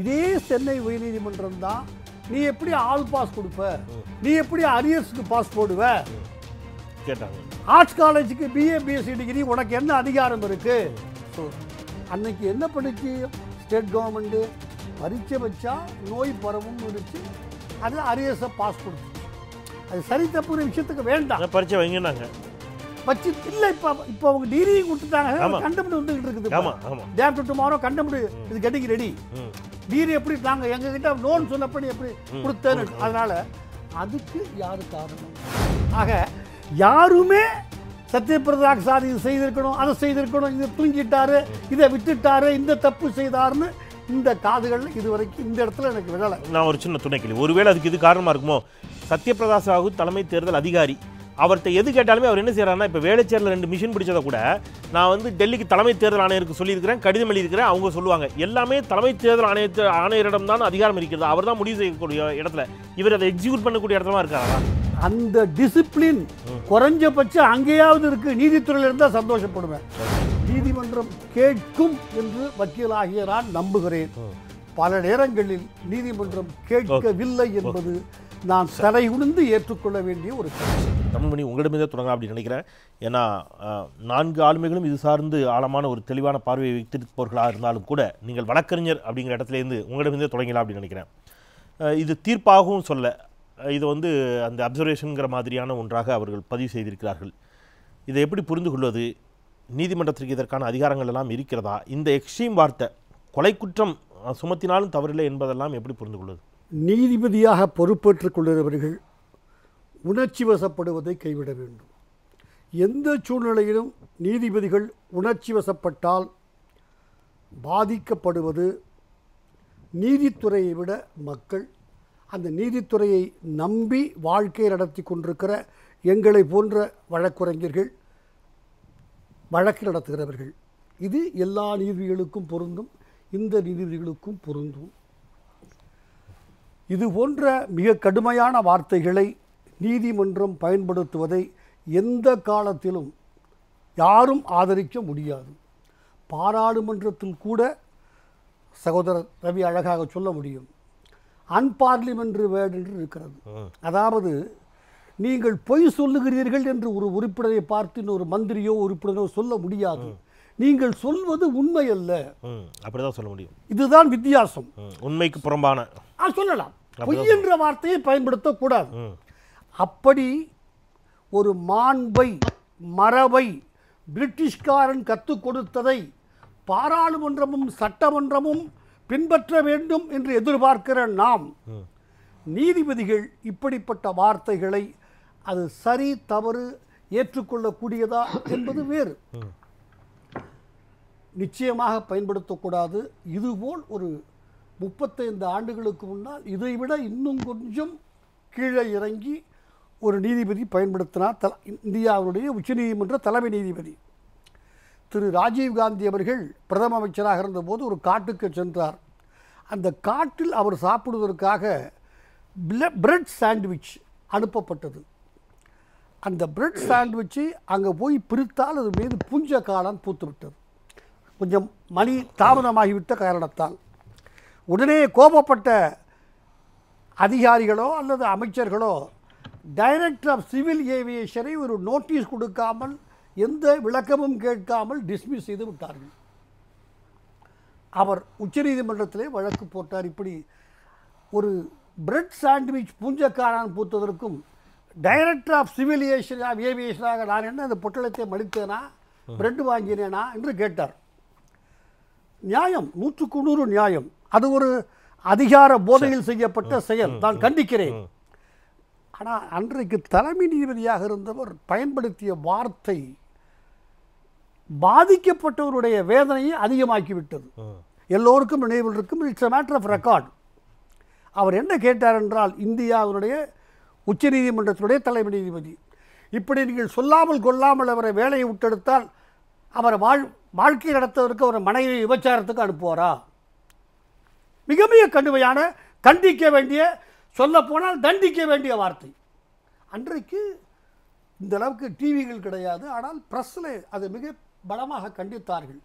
இதே சென்னை உயர்நீதிமன்றம் தான் நீ எப்படி ஆள் பாஸ் கொடுப்ப நீ எப்படி அரியர்ஸுக்கு பாஸ் போடுவ கேட்டாங்க ஆர்ட்ஸ் காலேஜுக்கு பிஏ பிஎஸ்சி டிகிரி உனக்கு என்ன அதிகாரம் இருக்கு அன்னைக்கு என்ன பண்ணிச்சு ஸ்டேட் கவர்மெண்ட்டு பரீட்சை வச்சா நோய் பரவும் இருந்துச்சு அது அரியர்ஸை பாஸ் கொடுத்து அது சரி தப்பு விஷயத்துக்கு வேண்டாம் பரீட்சை நாங்கள் வச்சு இல்ல இப்ப இப்ப அவங்க டிகிரி கொடுத்துட்டாங்க கண்டெம்ட் வந்துகிட்டு இருக்குது ஆமா ஆமா டேம் டு டுமாரோ கண்டெம்ட் இது கெட்டிங் ரெடி டிகிரி எப்படி நாங்க எங்க கிட்ட லோன் சொன்னப்படி எப்படி கொடுத்தேன்னு அதனால அதுக்கு யாரு காரணம் ஆக யாருமே சத்யபிரதா சார் இது செய்திருக்கணும் அதை செய்திருக்கணும் இதை தூங்கிட்டாரு இதை விட்டுட்டாரு இந்த தப்பு செய்தாருன்னு இந்த காதுகள் இது வரைக்கும் இந்த இடத்துல எனக்கு விழலை நான் ஒரு சின்ன துணை கேள்வி ஒருவேளை அதுக்கு இது காரணமாக இருக்குமோ சத்யபிரதா சாகு தலைமை தேர்தல் அதிகாரி அவர்கிட்ட எது கேட்டாலுமே அவர் என்ன செய்கிறாருன்னா இப்போ வேலைச்சேரில் ரெண்டு மிஷின் பிடிச்சதை கூட நான் வந்து டெல்லிக்கு தலைமை தேர்தல் ஆணையருக்கு சொல்லியிருக்கிறேன் கடிதம் எழுதியிருக்கிறேன் அவங்க சொல்லுவாங்க எல்லாமே தலைமை தேர்தல் ஆணையத்து ஆணையரிடம் தான் அதிகாரம் இருக்கிறது அவர் தான் முடிவு செய்யக்கூடிய இடத்துல இவர் அதை எக்ஸிக்யூட் பண்ணக்கூடிய இடத்துல இருக்காரா அந்த டிசிப்ளின் குறைஞ்சபட்சம் அங்கேயாவது இருக்கு நீதித்துறையில் இருந்தால் சந்தோஷப்படுவேன் நீதிமன்றம் கேட்கும் என்று வக்கீலாகிய நான் நம்புகிறேன் பல நேரங்களில் நீதிமன்றம் கேட்கவில்லை என்பது நான் தலை உணர்ந்து ஏற்றுக்கொள்ள வேண்டிய ஒரு தமிழ்மணி உங்களிடமே தொடங்கலாம் அப்படின்னு நினைக்கிறேன் ஏன்னா நான்கு ஆளுமைகளும் இது சார்ந்து ஆழமான ஒரு தெளிவான பார்வையை வைத்திருப்பவர்களாக இருந்தாலும் கூட நீங்கள் வழக்கறிஞர் அப்படிங்கிற இடத்துலேருந்து உங்களிடமே தொடங்கலாம் அப்படின்னு நினைக்கிறேன் இது தீர்ப்பாகவும் சொல்ல இது வந்து அந்த அப்சர்வேஷனுங்கிற மாதிரியான ஒன்றாக அவர்கள் பதிவு செய்திருக்கிறார்கள் இதை எப்படி புரிந்து கொள்வது நீதிமன்றத்திற்கு இதற்கான அதிகாரங்கள் எல்லாம் இருக்கிறதா இந்த எக்ஸ்ட்ரீம் வார்த்தை கொலை குற்றம் சுமத்தினாலும் தவறில்லை என்பதெல்லாம் எப்படி புரிந்து கொள்வது நீதிபதியாக பொறுப்பேற்றுக் கொள்கிறவர்கள் உணர்ச்சி வசப்படுவதை கைவிட வேண்டும் எந்த சூழ்நிலையிலும் நீதிபதிகள் உணர்ச்சி வசப்பட்டால் பாதிக்கப்படுவது நீதித்துறையை விட மக்கள் அந்த நீதித்துறையை நம்பி வாழ்க்கை நடத்தி கொண்டிருக்கிற எங்களை போன்ற வழக்குரைஞர்கள் வழக்கு நடத்துகிறவர்கள் இது எல்லா நீதிபதிகளுக்கும் பொருந்தும் இந்த நீதிபதிகளுக்கும் பொருந்தும் இது போன்ற மிக கடுமையான வார்த்தைகளை நீதிமன்றம் பயன்படுத்துவதை எந்த காலத்திலும் யாரும் ஆதரிக்க முடியாது பாராளுமன்றத்தில் கூட சகோதரர் ரவி அழகாக சொல்ல முடியும் அன்பார்லிமெண்ட்ரி வேர்டு என்று இருக்கிறது அதாவது நீங்கள் பொய் சொல்லுகிறீர்கள் என்று ஒரு உறுப்பினரை பார்த்து இன்னொரு மந்திரியோ உறுப்பினரோ சொல்ல முடியாது நீங்கள் சொல்வது உண்மை அல்ல அப்படிதான் சொல்ல முடியும் இதுதான் வித்தியாசம் உண்மைக்கு புறம்பான சொல்லலாம் பொய் என்ற வார்த்தையை பயன்படுத்தக்கூடாது அப்படி ஒரு மாண்பை மரபை பிரிட்டிஷ்காரன் கற்றுக் கொடுத்ததை பாராளுமன்றமும் சட்டமன்றமும் பின்பற்ற வேண்டும் என்று எதிர்பார்க்கிற நாம் நீதிபதிகள் இப்படிப்பட்ட வார்த்தைகளை அது சரி தவறு ஏற்றுக்கொள்ளக்கூடியதா என்பது வேறு நிச்சயமாக பயன்படுத்தக்கூடாது இதுபோல் ஒரு முப்பத்தைந்து ஆண்டுகளுக்கு முன்னால் இதைவிட இன்னும் கொஞ்சம் கீழே இறங்கி ஒரு நீதிபதி பயன்படுத்தினார் தல இந்தியாவுடைய உச்சநீதிமன்ற தலைமை நீதிபதி திரு ராஜீவ்காந்தி அவர்கள் பிரதம அமைச்சராக இருந்தபோது ஒரு காட்டுக்கு சென்றார் அந்த காட்டில் அவர் சாப்பிடுவதற்காக பிரெட் சாண்ட்விச் அனுப்பப்பட்டது அந்த பிரெட் சாண்ட்விச்சை அங்கே போய் பிரித்தால் அது மீது பூஞ்ச காலம் பூத்துவிட்டது கொஞ்சம் மணி தாமதமாகிவிட்ட காரணத்தால் உடனே கோபப்பட்ட அதிகாரிகளோ அல்லது அமைச்சர்களோ டைரக்டர் ஆஃப் சிவில் ஏவியேஷனை ஒரு நோட்டீஸ் கொடுக்காமல் எந்த விளக்கமும் கேட்காமல் டிஸ்மிஸ் செய்து விட்டார்கள் அவர் உச்சநீதிமன்றத்திலே வழக்கு போட்டார் இப்படி ஒரு பிரெட் சாண்ட்விச் பூஞ்சக்காரான் பூத்ததற்கும் டைரக்டர் ஆஃப் சிவில் ஏஷன் ஆஃப் ஏவியேஷனாக நான் என்ன அந்த பொட்டலத்தை மடித்தேனா பிரெட் வாங்கினேனா என்று கேட்டார் நியாயம் நூற்றுக்கு நூறு நியாயம் அது ஒரு அதிகார போதையில் செய்யப்பட்ட செயல் நான் கண்டிக்கிறேன் ஆனால் அன்றைக்கு தலைமை நீதிபதியாக இருந்தவர் பயன்படுத்திய வார்த்தை பாதிக்கப்பட்டவருடைய வேதனையை அதிகமாக்கிவிட்டது எல்லோருக்கும் நினைவில் இருக்கும் it's a matter of record அவர் என்ன கேட்டார் என்றால் இந்தியாவினுடைய உச்ச நீதிமன்றத்தினுடைய தலைமை நீதிபதி இப்படி நீங்கள் சொல்லாமல் கொள்ளாமல் அவரை வேலையை விட்டெடுத்தால் அவர் வாழ் வாழ்க்கை நடத்துவதற்கு அவர் மனைவி விபச்சாரத்துக்கு அனுப்புவாரா மிக மிக கடுமையான கண்டிக்க வேண்டிய சொல்லப்போனால் தண்டிக்க வேண்டிய வார்த்தை அன்றைக்கு இந்த அளவுக்கு டிவிகள் கிடையாது ஆனால் ப்ரெஸ்ஸில் அது மிக பலமாக கண்டித்தார்கள்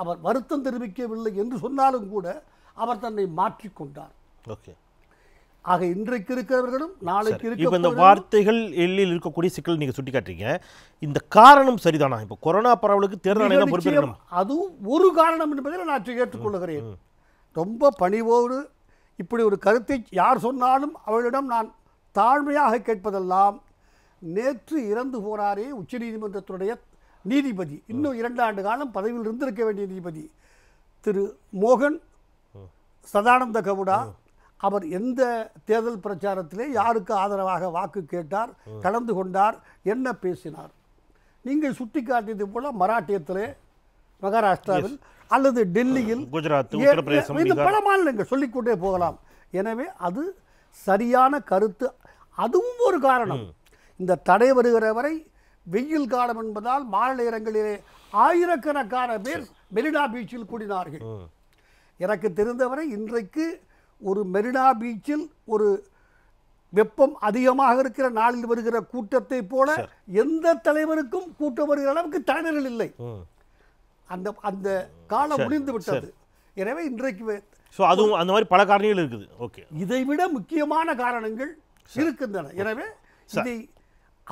அவர் வருத்தம் தெரிவிக்கவில்லை என்று சொன்னாலும் கூட அவர் தன்னை மாற்றிக்கொண்டார் ஓகே ஆக இன்றைக்கு இருக்கிறவர்களும் நாளைக்கு இப்போ இந்த வார்த்தைகள் எல்லில் இருக்கக்கூடிய சிக்கல் நீங்கள் சுட்டிக்காட்டுறீங்க இந்த காரணம் சரிதானா இப்போ கொரோனா பரவலுக்கு தேர்தல் அதுவும் ஒரு காரணம் என்பதை நான் ஏற்றுக்கொள்கிறேன் ரொம்ப பணிவோடு இப்படி ஒரு கருத்தை யார் சொன்னாலும் அவளிடம் நான் தாழ்மையாக கேட்பதெல்லாம் நேற்று இறந்து போனாரே உச்ச நீதிமன்றத்துடைய நீதிபதி இன்னும் இரண்டு ஆண்டு காலம் பதவியில் இருந்திருக்க வேண்டிய நீதிபதி திரு மோகன் சதானந்த கவுடா அவர் எந்த தேர்தல் பிரச்சாரத்திலே யாருக்கு ஆதரவாக வாக்கு கேட்டார் கலந்து கொண்டார் என்ன பேசினார் நீங்கள் சுட்டி காட்டியது போல மராட்டியத்திலே மகாராஷ்டிராவில் அல்லது டெல்லியில் குஜராத் பல மாநிலங்கள் சொல்லிக்கொண்டே போகலாம் எனவே அது சரியான கருத்து அதுவும் ஒரு காரணம் இந்த தடை வருகிற வரை வெயில் காலம் என்பதால் மாநில இடங்களிலே ஆயிரக்கணக்கான பேர் மெரினா பீச்சில் கூடினார்கள் எனக்கு தெரிந்தவரை இன்றைக்கு ஒரு மெரினா பீச்சில் ஒரு வெப்பம் அதிகமாக இருக்கிற நாளில் வருகிற கூட்டத்தை போல எந்த தலைவருக்கும் கூட்டம் வருகிற அளவுக்கு தலைவர்கள் இல்லை அந்த அந்த காலம் முடிந்து விட்டது எனவே இன்றைக்கு ஸோ அதுவும் அந்த மாதிரி பல காரணங்கள் இருக்குது ஓகே இதை விட முக்கியமான காரணங்கள் இருக்கின்றன எனவே இதை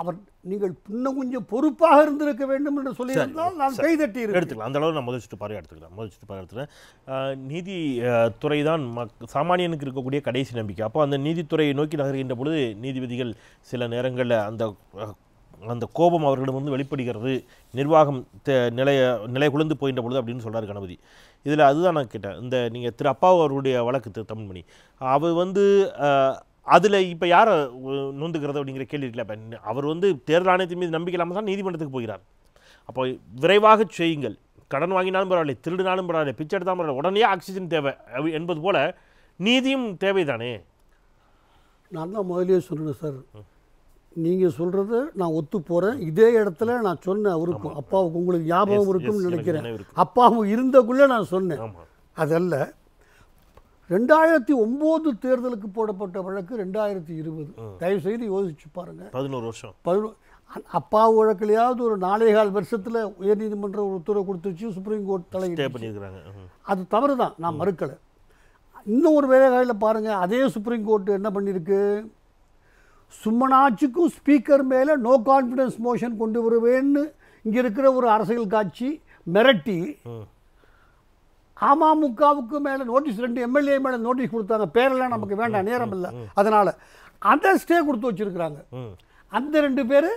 அவர் நீங்கள் இன்னும் கொஞ்சம் பொறுப்பாக இருந்திருக்க வேண்டும் என்று சொல்லியிருந்தால் நான் தட்டி எடுத்துக்கலாம் அந்த அளவு நான் முதல் சுற்று பார்வை எடுத்துக்கலாம் முதல் சுற்று பார்வை எடுத்துக்கிறேன் நீதித்துறை தான் மக் சாமானியனுக்கு இருக்கக்கூடிய கடைசி நம்பிக்கை அப்போ அந்த நீதித்துறையை நோக்கி நகர்கின்ற பொழுது நீதிபதிகள் சில நேரங்களில் அந்த அந்த கோபம் அவர்களிடம் வந்து வெளிப்படுகிறது நிர்வாகம் நிலைய நிலை குழந்து போயின்ற பொழுது அப்படின்னு சொல்கிறார் கணபதி இதில் அதுதான் நான் கேட்டேன் இந்த நீங்கள் திரு அப்பா அவருடைய வழக்கு திரு தமிழ்மணி அவர் வந்து அதில் இப்போ யாரை நோந்துக்கிறது அப்படிங்கிற கேள்வி இருக்கல இப்போ அவர் வந்து தேர்தல் ஆணையத்தின் மீது நம்பிக்கை இல்லாமல் தான் நீதிமன்றத்துக்கு போகிறார் அப்போ விரைவாக செய்யுங்கள் கடன் வாங்கினாலும் பரவாயில்ல திருடினாலும் பரவாயில்லை பிச்சை எடுத்தாலும் பரவாயில்ல உடனே ஆக்சிஜன் தேவை என்பது போல் நீதியும் தேவைதானே நான் தான் முதலே சொல்லணும் சார் நீங்கள் சொல்கிறது நான் ஒத்து போகிறேன் இதே இடத்துல நான் சொன்னேன் அவருக்கும் அப்பாவுக்கு உங்களுக்கு ஞாபகம் இருக்கும்னு நினைக்கிறேன் அப்பாவும் இருந்தக்குள்ளே நான் சொன்னேன் அதல்ல ரெண்டாயிரத்தி ஒம்பது தேர்தலுக்கு போடப்பட்ட வழக்கு ரெண்டாயிரத்தி இருபது தயவு செய்து யோசிச்சு பாருங்கள் பதினோரு வருஷம் அப்பா வழக்குலையாவது ஒரு நாலே கால் வருஷத்தில் உயர்நீதிமன்ற ஒரு உத்தரவு கொடுத்துச்சு சுப்ரீம் கோர்ட் தலையிட்டு அது தவறு தான் நான் மறுக்கலை இன்னும் ஒரு வேலை காலையில் பாருங்கள் அதே சுப்ரீம் கோர்ட்டு என்ன பண்ணியிருக்கு சும்மனாட்சிக்கும் ஸ்பீக்கர் மேலே நோ கான்ஃபிடன்ஸ் மோஷன் கொண்டு வருவேன்னு இங்கே இருக்கிற ஒரு அரசியல் காட்சி மிரட்டி அமமுகவுக்கு மேலே நோட்டீஸ் ரெண்டு எம்எல்ஏ மேலே நோட்டீஸ் கொடுத்தாங்க பேரெல்லாம் நமக்கு வேண்டாம் நேரம் இல்லை அதனால் அந்த ஸ்டே கொடுத்து வச்சுருக்குறாங்க அந்த ரெண்டு பேர்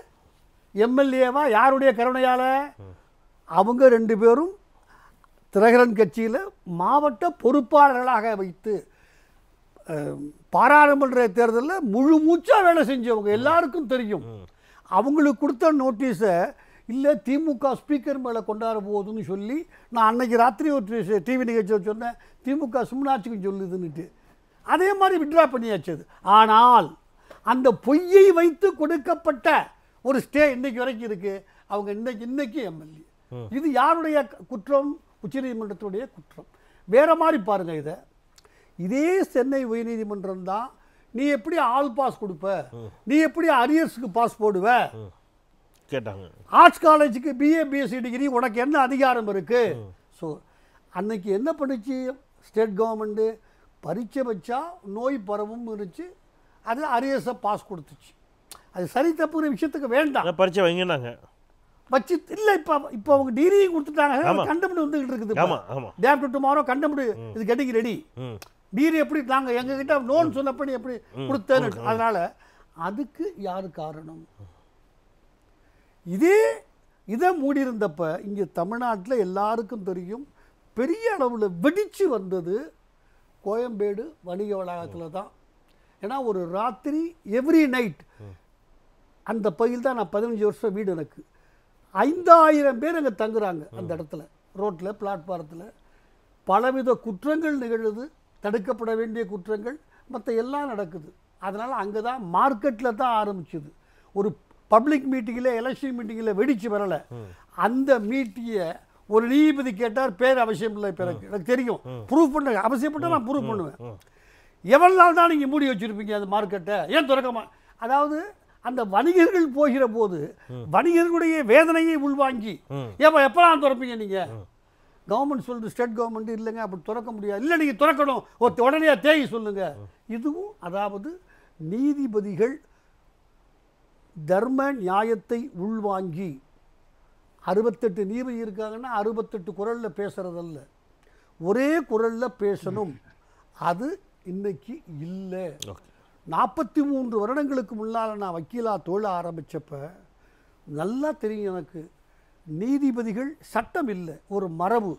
எம்எல்ஏவா யாருடைய கருணையால் அவங்க ரெண்டு பேரும் திரகரன் கட்சியில் மாவட்ட பொறுப்பாளர்களாக வைத்து பாராளுமன்ற தேர்தலில் முழு மூச்சாக வேலை செஞ்சவங்க எல்லாருக்கும் தெரியும் அவங்களுக்கு கொடுத்த நோட்டீஸை இல்லை திமுக ஸ்பீக்கர் மேலே கொண்டாட போகுதுன்னு சொல்லி நான் அன்னைக்கு ராத்திரி ஒரு டிவி நிகழ்ச்சி சொன்னேன் திமுக சும்னாட்சிக்கு சொல்லுதுன்னுட்டு அதே மாதிரி விட்ரா பண்ணியாச்சு ஆனால் அந்த பொய்யை வைத்து கொடுக்கப்பட்ட ஒரு ஸ்டே இன்னைக்கு வரைக்கும் இருக்குது அவங்க இன்னைக்கு இன்னைக்கு எம்எல்ஏ இது யாருடைய குற்றம் உச்சநீதிமன்றத்துடைய குற்றம் வேறு மாதிரி பாருங்கள் இதை இதே சென்னை உயர்நீதிமன்றம் தான் நீ எப்படி ஆள் பாஸ் கொடுப்ப நீ எப்படி அரியர்ஸுக்கு பாஸ் போடுவ கேட்டாங்க ஆர்ட்ஸ் காலேஜுக்கு பிஏ பிஎஸ்சி டிகிரி உனக்கு என்ன அதிகாரம் இருக்குது ஸோ அன்னைக்கு என்ன பண்ணுச்சு ஸ்டேட் கவர்மெண்ட்டு பரீட்சை வச்சா நோய் பரவும் இருந்துச்சு அது அரியர்ஸை பாஸ் கொடுத்துச்சு அது சரி தப்புற விஷயத்துக்கு வேண்டாம் பரீட்சை வைங்கினாங்க வச்சு இல்லை இப்போ இப்போ அவங்க டிகிரி கொடுத்துட்டாங்க கண்டபடி வந்துகிட்டு இருக்குது டேம் டு டுமாரோ கண்டபடி இது கெட்டிங் ரெடி நீர் எப்படி நாங்கள் எங்ககிட்ட லோன் சொன்னப்படி எப்படி கொடுத்தேன்னு அதனால் அதுக்கு யார் காரணம் இதே இதை மூடியிருந்தப்ப இங்கே தமிழ்நாட்டில் எல்லாருக்கும் தெரியும் பெரிய அளவில் வெடிச்சு வந்தது கோயம்பேடு வணிக வளாகத்தில் தான் ஏன்னா ஒரு ராத்திரி எவ்ரி நைட் அந்த பகுதியில் தான் நான் பதினஞ்சு வருஷம் வீடு எனக்கு ஐந்தாயிரம் பேர் அங்கே தங்குறாங்க அந்த இடத்துல ரோட்டில் பிளாட்ஃபாரத்தில் பலவித குற்றங்கள் நிகழுது தடுக்கப்பட வேண்டிய குற்றங்கள் மற்ற எல்லாம் நடக்குது அதனால் அங்கே தான் மார்க்கெட்டில் தான் ஆரம்பிச்சுது ஒரு பப்ளிக் மீட்டிங்கில் எலெக்ஷன் மீட்டிங்கில் வெடிச்சு வரலை அந்த மீட்டிங்கை ஒரு நீதிபதி கேட்டார் பேர் அவசியம் இல்லை பிறகு எனக்கு தெரியும் ப்ரூவ் பண்ண அவசியப்பட்டால் நான் ப்ரூவ் பண்ணுவேன் எவ்வளோ நாள் தான் நீங்கள் மூடி வச்சுருப்பீங்க அந்த மார்க்கெட்டை ஏன் திறக்கமா அதாவது அந்த வணிகர்கள் போகிற போது வணிகர்களுடைய வேதனையை உள்வாங்கி ஏப்பா எப்போ நான் திறப்பீங்க நீங்கள் கவர்மெண்ட் சொல்லுது ஸ்டேட் கவர்மெண்ட் இல்லைங்க அப்படி திறக்க முடியாது இல்லை நீங்கள் திறக்கணும் உடனே தேவை சொல்லுங்கள் இதுவும் அதாவது நீதிபதிகள் தர்ம நியாயத்தை உள்வாங்கி அறுபத்தெட்டு நீதி இருக்காங்கன்னா அறுபத்தெட்டு குரலில் பேசுகிறதல்ல ஒரே குரலில் பேசணும் அது இன்னைக்கு இல்லை நாற்பத்தி மூன்று வருடங்களுக்கு முன்னால் நான் வக்கீலாக தொழில் ஆரம்பித்தப்போ நல்லா தெரியும் எனக்கு நீதிபதிகள் சட்டம் இல்லை ஒரு மரபு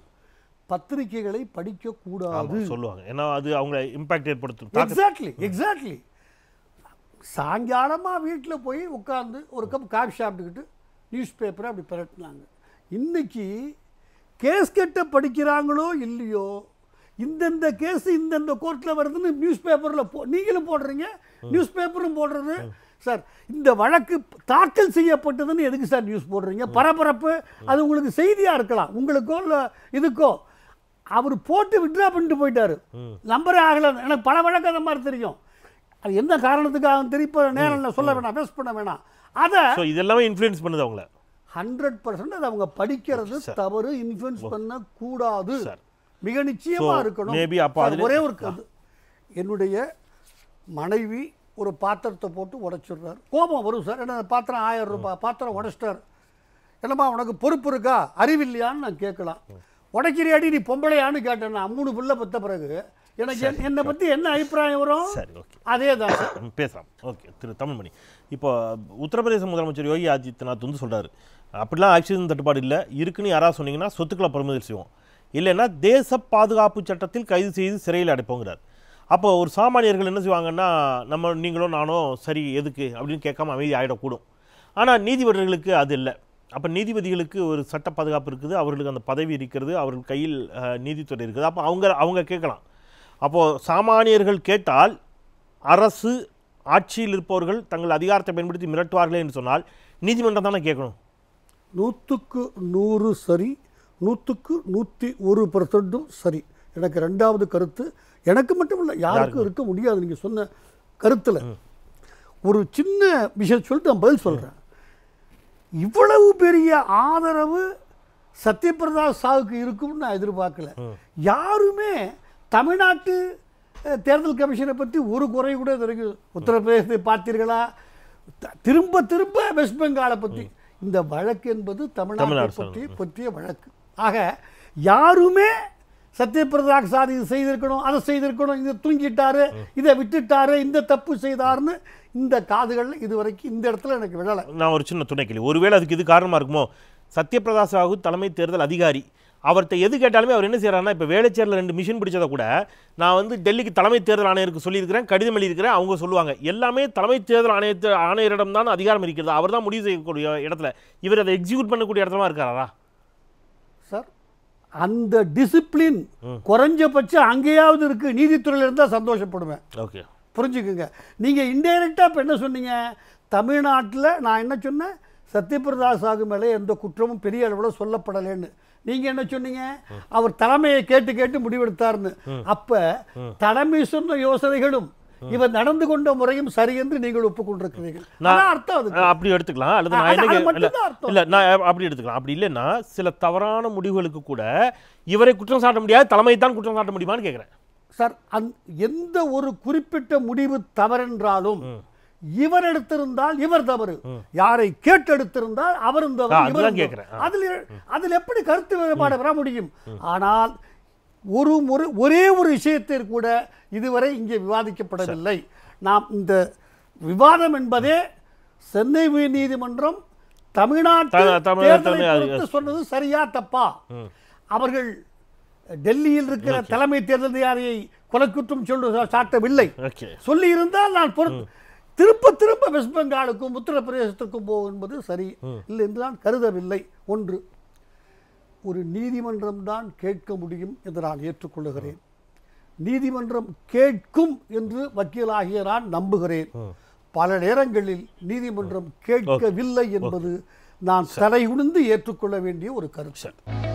பத்திரிகைகளை படிக்கக்கூடாது சொல்லுவாங்க ஏன்னா அது அவங்கள இம்பாக்ட் ஏற்படுத்தும் எக்ஸாக்ட்லி எக்ஸாக்ட்லி சாயங்காலமாக வீட்டில் போய் உட்காந்து ஒரு கப் காஃபி சாப்பிட்டுக்கிட்டு நியூஸ் பேப்பரை அப்படி பிரட்டினாங்க இன்னைக்கு கேஸ் கெட்ட படிக்கிறாங்களோ இல்லையோ இந்தந்த கேஸ் இந்தந்த கோர்ட்டில் வருதுன்னு நியூஸ் பேப்பரில் போ நீங்களும் போடுறீங்க நியூஸ் பேப்பரும் போடுறது சார் இந்த வழக்கு தாக்கல் செய்யப்பட்டதுன்னு எதுக்கு சார் நியூஸ் போடுறீங்க பரபரப்பு அது உங்களுக்கு செய்தியாக இருக்கலாம் உங்களுக்கோ இல்லை இதுக்கோ அவர் போட்டு விட்ரா பண்ணிட்டு போயிட்டார் நம்பரே ஆகலை எனக்கு பல வழக்கு அந்த மாதிரி தெரியும் அது எந்த காரணத்துக்காக நேரம் நேரில் சொல்ல வேணாம் ஃபேஸ் பண்ண வேணாம் அதை இதெல்லாமே இன்ஃப்ளூயன்ஸ் பண்ணுது அவங்கள ஹண்ட்ரட் பர்சன்ட் அது அவங்க படிக்கிறது தவறு இன்ஃப்ளூயன்ஸ் oh. பண்ணக்கூடாது மிக நிச்சயமாக இருக்கணும் ஒரே ஒரு என்னுடைய மனைவி ஒரு பாத்திரத்தை போட்டு உடச்சிடுறார் கோபம் வரும் சார் என்ன பாத்திரம் ஆயிரம் ரூபாய் பாத்திரம் உடச்சிட்டார் என்னம்மா உனக்கு பொறுப்பு இருக்கா அறிவில்லையான்னு நான் கேட்கலாம் உடைக்கிறியாடி நீ பொம்பளையான்னு கேட்டேன் நான் மூணு பிள்ளை பத்த பிறகு எனக்கு என்னை பற்றி என்ன அபிப்பிராயம் வரும் சரி ஓகே அதே தான் பேசலாம் ஓகே திரு தமிழ்மணி இப்போ உத்தரப்பிரதேச முதலமைச்சர் யோகி ஆதித்யநாத் வந்து சொல்கிறார் அப்படிலாம் ஆக்சிஜன் தட்டுப்பாடு இல்லை இருக்குன்னு யாராவது சொன்னீங்கன்னா சொத்துக்களை பறிமுதல் செய்வோம் இல்லைன்னா தேச பாதுகாப்பு சட்டத்தில் கைது செய்து சிறையில் அடைப்போங்கிறார் அப்போ ஒரு சாமானியர்கள் என்ன செய்வாங்கன்னா நம்ம நீங்களும் நானும் சரி எதுக்கு அப்படின்னு கேட்காம அமைதி ஆகிடக்கூடும் ஆனால் நீதிபதிகளுக்கு அது இல்லை அப்போ நீதிபதிகளுக்கு ஒரு சட்ட பாதுகாப்பு இருக்குது அவர்களுக்கு அந்த பதவி இருக்கிறது அவர்கள் கையில் நீதித்துறை இருக்குது அப்போ அவங்க அவங்க கேட்கலாம் அப்போது சாமானியர்கள் கேட்டால் அரசு ஆட்சியில் இருப்பவர்கள் தங்கள் அதிகாரத்தை பயன்படுத்தி மிரட்டுவார்களே என்று சொன்னால் நீதிமன்றம் தானே கேட்கணும் நூற்றுக்கு நூறு சரி நூற்றுக்கு நூற்றி ஒரு பர்சன்ட்டும் சரி எனக்கு ரெண்டாவது கருத்து எனக்கு மட்டும் இல்லை யாருக்கும் இருக்க முடியாது நீங்கள் சொன்ன கருத்தில் ஒரு சின்ன விஷயம் சொல்லிட்டு நான் பதில் சொல்கிறேன் இவ்வளவு பெரிய ஆதரவு சத்யபிரதா சாவுக்கு இருக்கும்னு நான் எதிர்பார்க்கல யாருமே தமிழ்நாட்டு தேர்தல் கமிஷனை பற்றி ஒரு குறை கூட தெரிஞ்சு உத்தரப்பிரதேசத்தை பார்த்தீர்களா திரும்ப திரும்ப வெஸ்ட் பெங்காலை பற்றி இந்த வழக்கு என்பது தமிழ்நாட்டை பற்றி பற்றிய வழக்கு ஆக யாருமே சத்யபிரதாக் சார் இது செய்திருக்கணும் அதை செய்திருக்கணும் இதை தூங்கிட்டாரு இதை விட்டுட்டாரு இந்த தப்பு செய்தாருன்னு இந்த காதுகளில் இது வரைக்கும் இந்த இடத்துல எனக்கு விழலை நான் ஒரு சின்ன துணை கேள்வி ஒருவேளை அதுக்கு இது காரணமாக இருக்குமோ சத்யபிரதா சாஹூ தலைமை தேர்தல் அதிகாரி அவர்கிட்ட எது கேட்டாலுமே அவர் என்ன செய்கிறாருன்னா இப்போ வேலைச்சேரில் ரெண்டு மிஷின் பிடிச்சதை கூட நான் வந்து டெல்லிக்கு தலைமை தேர்தல் ஆணையருக்கு சொல்லியிருக்கிறேன் கடிதம் எழுதியிருக்கிறேன் அவங்க சொல்லுவாங்க எல்லாமே தலைமை தேர்தல் ஆணையத்து ஆணையரிடம் தான் அதிகாரம் இருக்கிறது அவர் தான் முடிவு செய்யக்கூடிய இடத்துல இவர் அதை எக்ஸிக்யூட் பண்ணக்கூடிய இடத்துல இருக்காரா அந்த டிசிப்ளின் குறைஞ்சபட்சம் அங்கேயாவது இருக்குது நீதித்துறையில் இருந்தால் சந்தோஷப்படுவேன் ஓகே புரிஞ்சுக்குங்க நீங்கள் இன்டைரக்டாக இப்போ என்ன சொன்னீங்க தமிழ்நாட்டில் நான் என்ன சொன்னேன் சத்யபிரதா சாகு மேலே எந்த குற்றமும் பெரிய அளவில் சொல்லப்படலைன்னு நீங்கள் என்ன சொன்னீங்க அவர் தலைமையை கேட்டு கேட்டு முடிவெடுத்தார்னு அப்போ தலைமை சொன்ன யோசனைகளும் இவர் நடந்து கொண்ட முறையும் சரி என்று நீங்கள் ஒப்புக்கொண்டிருக்கிறீர்கள் நான் அர்த்தம் அது அப்படி எடுத்துக்கலாம் அல்லது நான் என்ன இல்லை நான் அப்படி எடுத்துக்கலாம் அப்படி இல்லைன்னா சில தவறான முடிவுகளுக்கு கூட இவரை குற்றம் சாட்ட முடியாது தலைமை தான் குற்றம் சாட்ட முடியுமான்னு கேட்குறேன் சார் அந் எந்த ஒரு குறிப்பிட்ட முடிவு தவறென்றாலும் இவர் எடுத்திருந்தால் இவர் தவறு யாரை கேட்டு எடுத்திருந்தால் அவரும் தவறு அதில் அதில் எப்படி கருத்து வேறுபாடு வர முடியும் ஆனால் ஒரு முறை ஒரே ஒரு விஷயத்தில் கூட இதுவரை இங்கே விவாதிக்கப்படவில்லை நாம் இந்த விவாதம் என்பதே சென்னை உயர் நீதிமன்றம் தமிழ்நாட்டு சொன்னது சரியா தப்பா அவர்கள் டெல்லியில் இருக்கிற தலைமை தேர்தல் அதிகாரியை கொலைக்குற்றம் சொல்ல சாட்டவில்லை சொல்லி இருந்தால் நான் திரும்ப திரும்ப வெஸ்ட் பெங்காலுக்கும் உத்தரப்பிரதேசத்துக்கும் போகும் என்பது சரி இல்லை என்று நான் கருதவில்லை ஒன்று ஒரு நீதிமன்றம் தான் கேட்க முடியும் என்று நான் ஏற்றுக்கொள்ளுகிறேன் நீதிமன்றம் கேட்கும் என்று வக்கீலாகிய நான் நம்புகிறேன் பல நேரங்களில் நீதிமன்றம் கேட்கவில்லை என்பது நான் உணர்ந்து ஏற்றுக்கொள்ள வேண்டிய ஒரு கருத்து